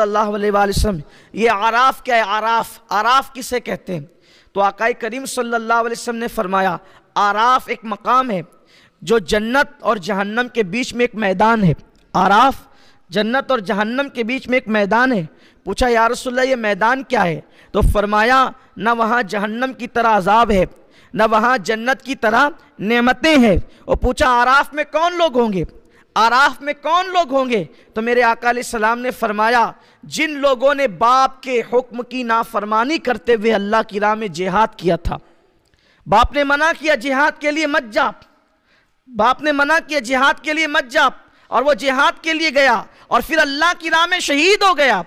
वसल्लम ये आराफ क्या है आराफ आराफ किसे कहते हैं तो आकाई करीम सल्लल्लाहु अलैहि वसल्लम ने फरमाया आराफ एक मकाम है जो जन्नत और जहन्नम के बीच में एक मैदान है आराफ जन्नत और जहन्नम के बीच में एक मैदान है पूछा या रसोल्ला ये मैदान क्या है तो फरमाया न वहाँ जहन्नम की तरह अजाब है न वहाँ जन्नत की तरह नेमतें हैं और पूछा आराफ में कौन लोग होंगे आराफ में कौन लोग होंगे तो मेरे आका सलाम ने फरमाया जिन लोगों ने बाप के हुक्म की नाफरमानी करते हुए अल्लाह की राह में जिहाद किया था बाप ने मना किया जिहाद के लिए मत जाप बाप ने मना किया जिहाद के लिए मत जाप और वो जिहाद के लिए गया और फिर अल्लाह की राह में शहीद हो गया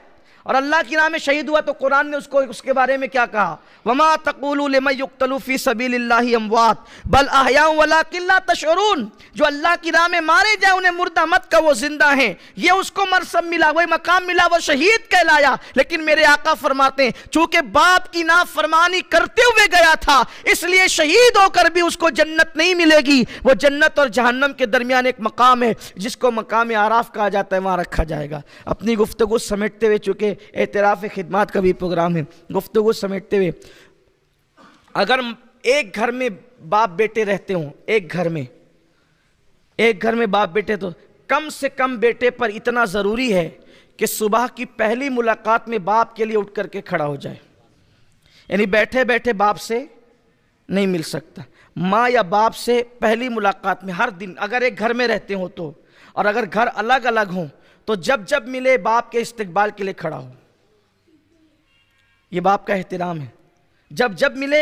और अल्लाह की राह में शहीद हुआ तो कुरान ने उसको उसके बारे में क्या कहा वमा तकुलफ़ी सबील्लाही अमवात बल अहयाऊ किला किल्ला तशरून जो अल्लाह की राह में मारे जाए उन्हें मुर्दा मत का वो जिंदा हैं ये उसको मरसम मिला वही मकाम मिला वो शहीद कहलाया लेकिन मेरे आका फरमाते हैं चूंकि बाप की ना फरमानी करते हुए गया था इसलिए शहीद होकर भी उसको जन्नत नहीं मिलेगी वो जन्नत और जहन्नम के दरमियान एक मकाम है जिसको मकाम आराफ कहा जाता है वहाँ रखा जाएगा अपनी गुफ्तगु समेटते हुए चूंकि एतराफ़ खिदमत का भी प्रोग्राम है गुफ्तु समेटते हुए अगर एक घर में बाप बेटे रहते हों एक घर में एक घर में बाप बेटे तो कम से कम बेटे पर इतना ज़रूरी है कि सुबह की पहली मुलाकात में बाप के लिए उठ करके खड़ा हो जाए यानी बैठे बैठे बाप से नहीं मिल सकता माँ या बाप से पहली मुलाकात में हर दिन अगर एक घर में रहते हो तो और अगर घर अलग अलग हों तो जब जब मिले बाप के इस्तबाल के लिए खड़ा हो ये बाप का एहतराम है जब जब मिले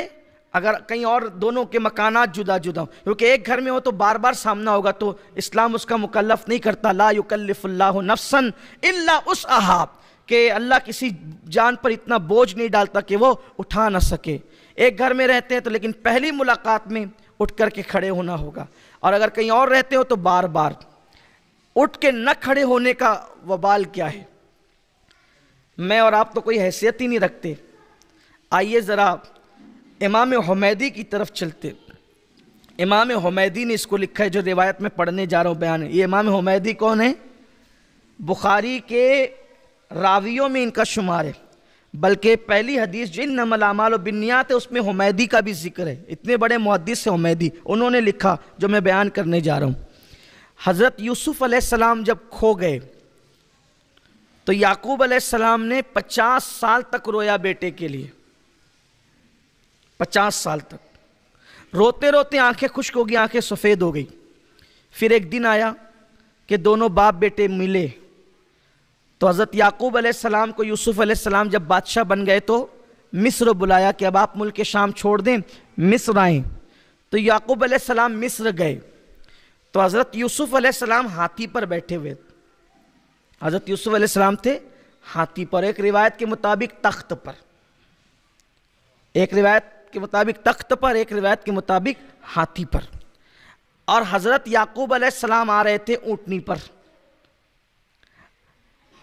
अगर कहीं और दोनों के मकाना जुदा जुदा हो क्योंकि एक घर में हो तो बार बार सामना होगा तो इस्लाम उसका मुकल्फ नहीं करता ला युकल्लफुल्ला नफसन इल्ला उस अहाब के अल्लाह किसी जान पर इतना बोझ नहीं डालता कि वो उठा ना सके एक घर में रहते हैं तो लेकिन पहली मुलाकात में उठ करके खड़े होना होगा और अगर कहीं और रहते हो तो बार बार उठ के न खड़े होने का वबाल क्या है मैं और आप तो कोई हैसियत ही नहीं रखते आइए ज़रा इमाम हमैदी की तरफ चलते इमाम हमैदी ने इसको लिखा है जो रिवायत में पढ़ने जा रहा हूँ बयान ये इमाम हमैदी कौन है बुखारी के रावियों में इनका शुमार है बल्कि पहली हदीस जिन नमलामाल बिनियात है उसमें हुमैदी का भी जिक्र है इतने बड़े मुहदस है हमैदी उन्होंने लिखा जो मैं बयान करने जा रहा हूँ हज़रत यूसुफ़ अलैहिस्सलाम जब खो गए तो याकूब अलैहिस्सलाम ने 50 साल तक रोया बेटे के लिए 50 साल तक रोते रोते आंखें खुश्क हो गई आंखें सफ़ेद हो गई फिर एक दिन आया कि दोनों बाप बेटे मिले तो हज़रत याकूब अलैहिस्सलाम को यूसुफ़ अलैहिस्सलाम जब बादशाह बन गए तो मिस्र बुलाया कि अब आप मुल्क शाम छोड़ दें मिस्र आए तो याकूब अलैहिस्सलाम मिस्र गए तो हज़रत यूसुफ अलैहिस्सलाम हाथी पर बैठे हुए हज़रत यूसुफ अलैहिस्सलाम थे हाथी पर एक रिवायत के मुताबिक तख्त पर एक रिवायत के मुताबिक तख्त पर एक रिवायत के मुताबिक हाथी पर और हज़रत याकूब अलैहिस्सलाम आ रहे थे ऊँटनी पर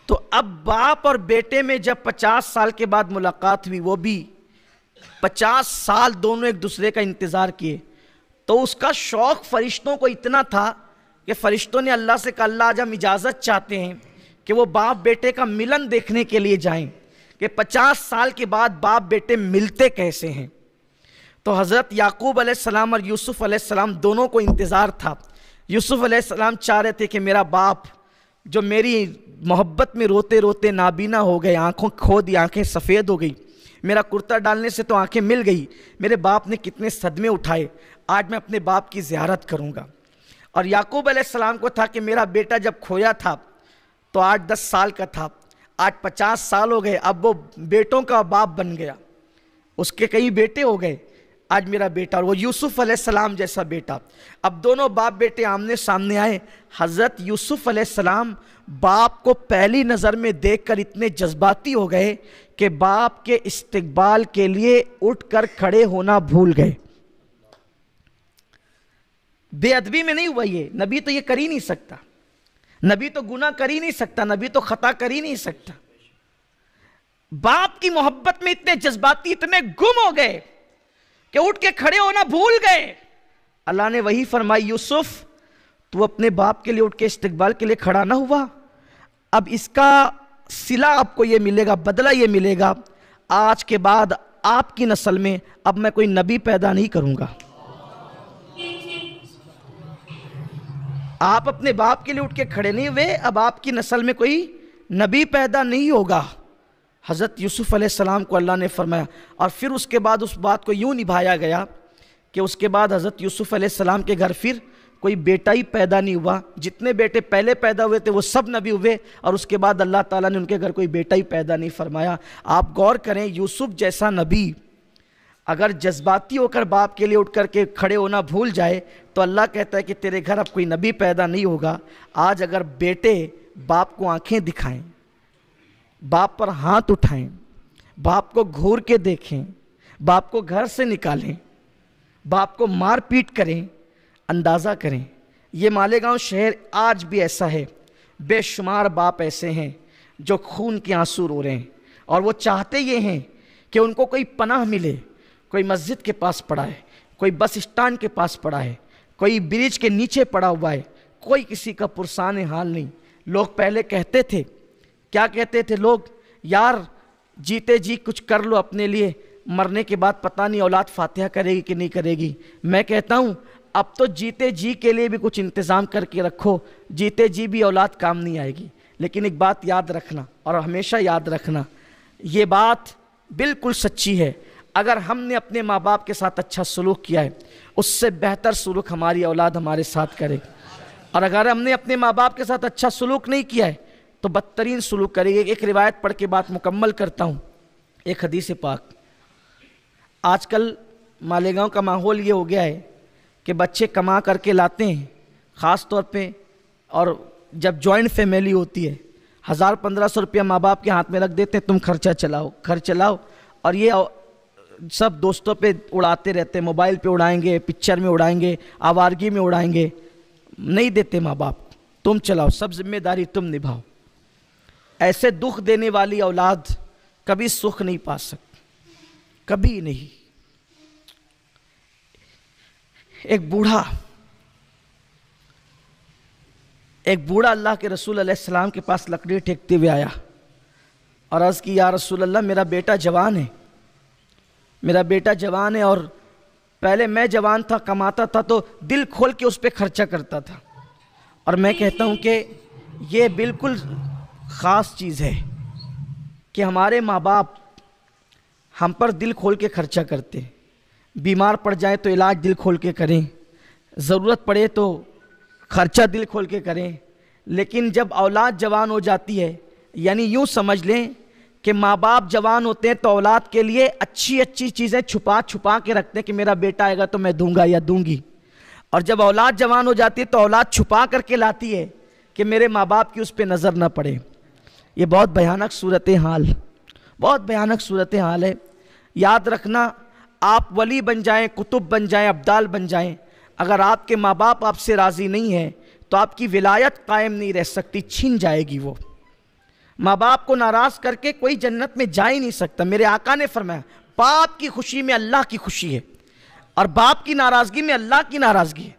तो अब बाप और बेटे में जब पचास साल के बाद मुलाकात हुई वो भी पचास साल दोनों एक दूसरे का इंतज़ार किए तो उसका शौक़ फरिश्तों को इतना था कि फरिश्तों ने अल्लाह से कहा अल्लाह आज हम इजाज़त चाहते हैं कि वो बाप बेटे का मिलन देखने के लिए जाएं कि पचास साल के बाद बाप बेटे मिलते कैसे हैं तो हज़रत याकूब अलैहिस्सलाम और यूसुफ़ अलैहिस्सलाम दोनों को इंतज़ार था यूसुफ़ अलैहिस्सलाम चाह रहे थे कि मेरा बाप जो मेरी मोहब्बत में रोते रोते नाबीना हो गए आँखों खो दी आँखें सफ़ेद हो गई मेरा कुर्ता डालने से तो आंखें मिल गई मेरे बाप ने कितने सदमे उठाए आज मैं अपने बाप की ज्यारत करूँगा और याकूब अलैहिस्सलाम को था कि मेरा बेटा जब खोया था तो आठ दस साल का था आज पचास साल हो गए अब वो बेटों का बाप बन गया उसके कई बेटे हो गए आज मेरा बेटा और वो यूसुफ अलैहिस्सलाम जैसा बेटा अब दोनों बाप बेटे आमने सामने आए हज़रत यूसुफ अलैहिस्सलाम बाप को पहली नज़र में देखकर इतने जज्बाती हो गए कि बाप के इस्तकबाल के लिए उठकर खड़े होना भूल गए बेअदबी में नहीं हुआ ये नबी तो ये कर ही नहीं सकता नबी तो गुना कर ही नहीं सकता नबी तो खता कर ही नहीं सकता बाप की मोहब्बत में इतने जज्बाती इतने गुम हो गए कि उठ के खड़े होना भूल गए अल्लाह ने वही फरमाई यूसुफ तू अपने बाप के लिए उठ के इस्तकबाल के लिए खड़ा ना हुआ अब इसका सिला आपको ये मिलेगा बदला ये मिलेगा आज के बाद आपकी नस्ल में अब मैं कोई नबी पैदा नहीं करूँगा आप अपने बाप के लिए उठ के खड़े नहीं हुए अब आपकी नस्ल में कोई नबी पैदा नहीं होगा हज़रत यूसुफ़ अलैहिस्सलाम को अल्लाह ने फरमाया और फिर उसके बाद उस बात को यूँ निभाया गया कि उसके बाद हज़रत यूसुफ़ अलैहिस्सलाम के घर फिर कोई बेटा ही पैदा नहीं हुआ जितने बेटे पहले पैदा हुए थे वो सब नबी हुए और उसके बाद अल्लाह ताला ने उनके घर कोई बेटा ही पैदा नहीं फरमाया आप गौर करें यूसुफ़ जैसा नबी अगर जज्बाती होकर बाप के लिए उठ कर के खड़े होना भूल जाए तो अल्लाह कहता है कि तेरे घर अब कोई नबी पैदा नहीं होगा आज अगर बेटे बाप को आंखें दिखाएं बाप पर हाथ उठाएं बाप को घूर के देखें बाप को घर से निकालें बाप को मार पीट करें अंदाज़ा करें ये मालेगांव शहर आज भी ऐसा है बेशुमार बाप ऐसे हैं जो खून के आंसू रो रहे हैं और वो चाहते ये हैं कि उनको कोई पनाह मिले कोई मस्जिद के पास पड़ा है कोई बस स्टैंड के पास पड़ा है कोई ब्रिज के नीचे पड़ा हुआ है कोई किसी का पुरसान हाल नहीं लोग पहले कहते थे क्या कहते थे लोग यार जीते जी कुछ कर लो अपने लिए मरने के बाद पता नहीं औलाद फातिहा करेगी कि नहीं करेगी मैं कहता हूँ अब तो जीते जी के लिए भी कुछ इंतज़ाम करके रखो जीते जी भी औलाद काम नहीं आएगी लेकिन एक बात याद रखना और हमेशा याद रखना ये बात बिल्कुल सच्ची है अगर हमने अपने माँ बाप के साथ अच्छा सलूक किया है उससे बेहतर सलूक हमारी औलाद हमारे साथ करेगी और अगर हमने अपने माँ बाप के साथ अच्छा सलूक नहीं किया है तो बदतरीन सलूक करेगी एक रिवायत पढ़ के बात मुकम्मल करता हूँ एक हदीस पाक आजकल मालेगांव का माहौल ये हो गया है कि बच्चे कमा करके लाते हैं ख़ास तौर पे और जब जॉइंट फैमिली होती है हज़ार पंद्रह सौ रुपया माँ बाप के हाथ में रख देते हैं तुम खर्चा चलाओ घर चलाओ और ये सब दोस्तों पे उड़ाते रहते मोबाइल पे उड़ाएंगे पिक्चर में उड़ाएंगे आवारगी में उड़ाएंगे नहीं देते माँ बाप तुम चलाओ सब जिम्मेदारी तुम निभाओ ऐसे दुख देने वाली औलाद कभी सुख नहीं पा सकती कभी नहीं एक बूढ़ा एक बूढ़ा अल्लाह के रसूल अलैहिस्सलाम के पास लकड़ी टेकते हुए आया और अर्ज़ की या रसूल अल्लाह मेरा बेटा जवान है मेरा बेटा जवान है और पहले मैं जवान था कमाता था तो दिल खोल के उस पर खर्चा करता था और मैं कहता हूँ कि ये बिल्कुल ख़ास चीज़ है कि हमारे माँ बाप हम पर दिल खोल के खर्चा करते बीमार पड़ जाए तो इलाज दिल खोल के करें ज़रूरत पड़े तो खर्चा दिल खोल के करें लेकिन जब औलाद जवान हो जाती है यानी यूँ समझ लें कि माँ बाप जवान होते हैं तो औलाद के लिए अच्छी अच्छी चीज़ें छुपा छुपा के रखते हैं कि मेरा बेटा आएगा तो मैं दूंगा या दूंगी और जब औलाद जवान हो जाती है तो औलाद छुपा करके लाती है कि मेरे माँ बाप की उस पर नज़र ना पड़े ये बहुत भयानक सूरत हाल बहुत भयानक सूरत हाल है याद रखना आप वली बन जाएं कुतुब बन जाएं अब्दाल बन जाएं अगर आपके माँ बाप आपसे राज़ी नहीं हैं तो आपकी विलायत कायम नहीं रह सकती छिन जाएगी वो माँ बाप को नाराज करके कोई जन्नत में जा ही नहीं सकता मेरे आका ने फरमाया बाप की खुशी में अल्लाह की खुशी है और बाप की नाराज़गी में अल्लाह की नाराज़गी है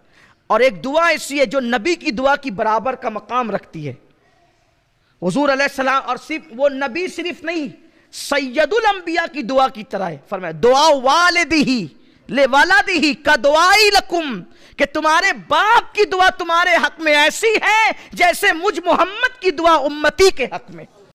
और एक दुआ ऐसी है जो नबी की दुआ की बराबर का मकाम रखती है हजूर सलाम और सिर्फ वो नबी सिर्फ नहीं सैदुल अंबिया की दुआ की तरह है फरमाया दुआ वाले दी ले वाला दी कदवाई लकुम कि तुम्हारे बाप की दुआ तुम्हारे हक में ऐसी है जैसे मुझ मोहम्मद की दुआ उम्मती के हक में